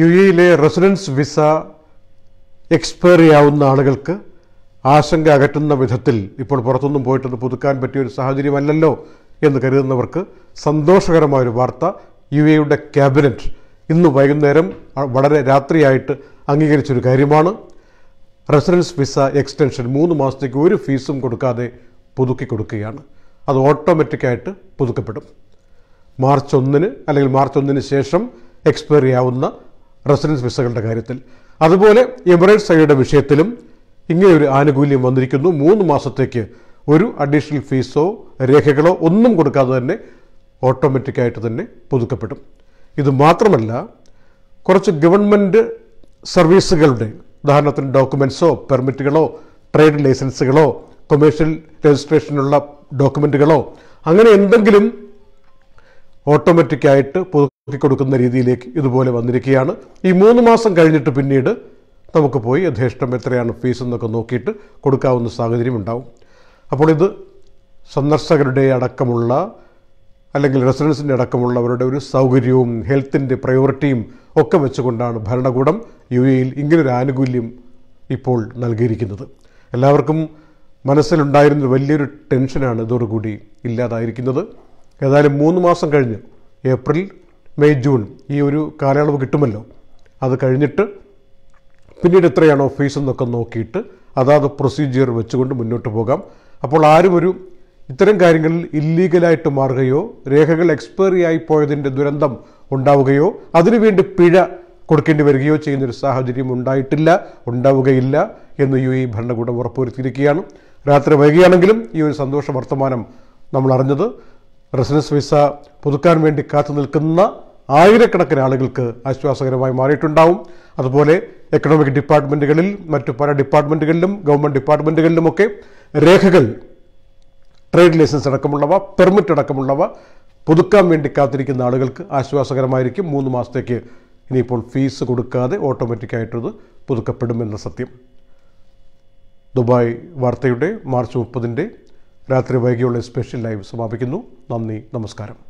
U എയിലെ residence visa expiry ആവുന്ന ആളുകൾക്ക് ആശങ്ക അകറ്റുന്ന വിധത്തിൽ ഇപ്പോൾ പുറത്തൊന്നും പോയിട്ടത് പുതുക്കാൻ പറ്റിയ ഒരു സാഹചര്യമല്ലല്ലോ എന്ന് കരുതുന്നവർക്ക് സന്തോഷകരമായൊരു വാർത്ത യു എയുടെ ക്യാബിനറ്റ് ഇന്ന് വൈകുന്നേരം വളരെ രാത്രിയായിട്ട് അംഗീകരിച്ചൊരു കാര്യമാണ് റെസിഡൻസ് വിസ എക്സ്റ്റൻഷൻ മൂന്ന് മാസത്തേക്ക് ഒരു ഫീസും കൊടുക്കാതെ പുതുക്കി കൊടുക്കുകയാണ് അത് ഓട്ടോമാറ്റിക്കായിട്ട് പുതുക്കപ്പെടും മാർച്ച് ഒന്നിന് അല്ലെങ്കിൽ മാർച്ച് ഒന്നിന് ശേഷം എക്സ്പയറി ആവുന്ന റെസിഡൻസ് വിസകളുടെ കാര്യത്തിൽ അതുപോലെ എമിറേറ്റ്സ് ഐയുടെ വിഷയത്തിലും ഇങ്ങനെയൊരു ആനുകൂല്യം വന്നിരിക്കുന്നു മൂന്ന് മാസത്തേക്ക് ഒരു അഡീഷണൽ ഫീസോ രേഖകളോ ഒന്നും കൊടുക്കാതെ തന്നെ ഓട്ടോമാറ്റിക്കായിട്ട് തന്നെ പുതുക്കപ്പെടും ഇത് മാത്രമല്ല കുറച്ച് ഗവൺമെൻറ് സർവീസുകളുടെ ഉദാഹരണത്തിന് ഡോക്യുമെൻസോ പെർമിറ്റുകളോ ട്രേഡ് ലൈസൻസുകളോ കൊമേഴ്ഷ്യൽ രജിസ്ട്രേഷനുള്ള ഡോക്യുമെൻറ്റുകളോ അങ്ങനെ എന്തെങ്കിലും ഓട്ടോമാറ്റിക്കായിട്ട് പുതുക്കി കൊടുക്കുന്ന രീതിയിലേക്ക് ഇതുപോലെ വന്നിരിക്കുകയാണ് ഈ മൂന്ന് മാസം കഴിഞ്ഞിട്ട് പിന്നീട് നമുക്ക് പോയി യഥേഷ്ടം എത്രയാണ് ഫീസ് എന്നൊക്കെ നോക്കിയിട്ട് കൊടുക്കാവുന്ന സാഹചര്യം ഉണ്ടാവും അപ്പോൾ ഇത് സന്ദർശകരുടെ അടക്കമുള്ള അല്ലെങ്കിൽ റെസിഡൻസിൻ്റെ അടക്കമുള്ളവരുടെ ഒരു സൗകര്യവും ഹെൽത്തിൻ്റെ പ്രയോറിറ്റിയും ഒക്കെ വെച്ചുകൊണ്ടാണ് ഭരണകൂടം യു എയിൽ ഇങ്ങനൊരു ആനുകൂല്യം ഇപ്പോൾ നൽകിയിരിക്കുന്നത് എല്ലാവർക്കും മനസ്സിലുണ്ടായിരുന്ന വലിയൊരു ടെൻഷനാണ് ഇതോടുകൂടി ഇല്ലാതായിരിക്കുന്നത് ഏതായാലും മൂന്ന് മാസം കഴിഞ്ഞ് ഏപ്രിൽ മെയ് ജൂൺ ഈ ഒരു കാലയളവ് കിട്ടുമല്ലോ അത് കഴിഞ്ഞിട്ട് പിന്നീട് എത്രയാണോ ഫീസ് എന്നൊക്കെ നോക്കിയിട്ട് അതാത് പ്രൊസീജിയർ വെച്ചുകൊണ്ട് മുന്നോട്ട് പോകാം അപ്പോൾ ആരും ഒരു ഇത്തരം കാര്യങ്ങളിൽ ഇല്ലീഗലായിട്ട് മാറുകയോ രേഖകൾ എക്സ്പയറി ആയി ദുരന്തം ഉണ്ടാവുകയോ അതിനുവേണ്ടി പിഴ കൊടുക്കേണ്ടി വരികയോ ചെയ്യുന്നൊരു സാഹചര്യം ഉണ്ടായിട്ടില്ല ഉണ്ടാവുകയില്ല എന്ന് യു എ ഭരണകൂടം ഉറപ്പുവരുത്തിയിരിക്കുകയാണ് രാത്രി വൈകിയാണെങ്കിലും ഈ ഒരു സന്തോഷ വർത്തമാനം നമ്മൾ അറിഞ്ഞത് റെസിഡൻസ് വിസ പുതുക്കാൻ വേണ്ടി കാത്തു നിൽക്കുന്ന ആയിരക്കണക്കിന് ആളുകൾക്ക് ആശ്വാസകരമായി മാറിയിട്ടുണ്ടാവും അതുപോലെ എക്കണോമിക് ഡിപ്പാർട്ട്മെൻറ്റുകളിൽ മറ്റു പല ഡിപ്പാർട്ട്മെൻറ്റുകളിലും ഗവൺമെൻറ് ഡിപ്പാർട്ട്മെൻറ്റുകളിലുമൊക്കെ രേഖകൾ ട്രേഡ് ലൈസൻസ് അടക്കമുള്ളവ പെർമിറ്റ് അടക്കമുള്ളവ പുതുക്കാൻ വേണ്ടി കാത്തിരിക്കുന്ന ആളുകൾക്ക് ആശ്വാസകരമായിരിക്കും മൂന്ന് മാസത്തേക്ക് ഇനിയിപ്പോൾ ഫീസ് കൊടുക്കാതെ ഓട്ടോമാറ്റിക്കായിട്ടത് പുതുക്കപ്പെടുമെന്ന സത്യം ദുബായ് വാർത്തയുടെ മാർച്ച് മുപ്പതിൻ്റെ രാത്രി വൈകിയുള്ള സ്പെഷ്യൽ ലൈവ് സമാപിക്കുന്നു നന്ദി നമസ്കാരം